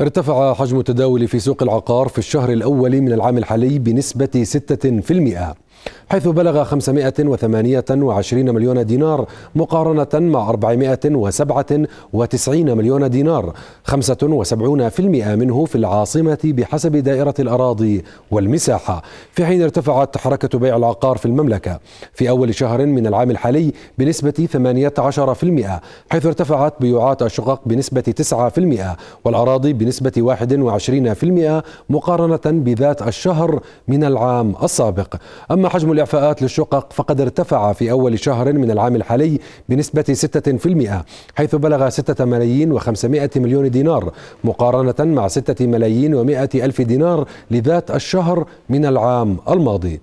ارتفع حجم التداول في سوق العقار في الشهر الأول من العام الحالي بنسبة 6% حيث بلغ 528 مليون دينار مقارنة مع 497 مليون دينار 75% منه في العاصمة بحسب دائرة الأراضي والمساحة في حين ارتفعت حركة بيع العقار في المملكة في أول شهر من العام الحالي بنسبة 18% حيث ارتفعت بيوعات الشقق بنسبة 9% والأراضي بنسبة 21% مقارنة بذات الشهر من العام السابق أما حجم الإعفاءات للشقق فقد ارتفع في أول شهر من العام الحالي بنسبة 6% حيث بلغ 6 ملايين و500 مليون دينار مقارنة مع 6 ملايين و100 ألف دينار لذات الشهر من العام الماضي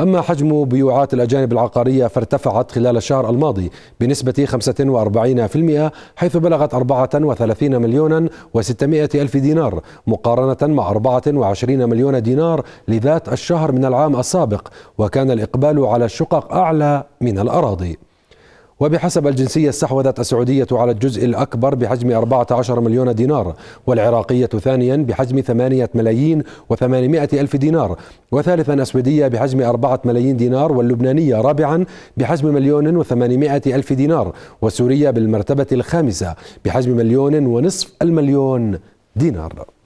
أما حجم بيوعات الأجانب العقارية فارتفعت خلال الشهر الماضي بنسبة 45% حيث بلغت 34 مليونا و600 ألف دينار مقارنة مع 24 مليون دينار لذات الشهر من العام السابق وكان الإقبال على الشقق أعلى من الأراضي وبحسب الجنسية استحوذت السعودية على الجزء الأكبر بحجم 14 مليون دينار والعراقية ثانيا بحجم 8 ملايين و800 ألف دينار وثالثا أسودية بحجم 4 ملايين دينار واللبنانية رابعا بحجم مليون و800 ألف دينار وسوريا بالمرتبة الخامسة بحجم مليون ونصف المليون دينار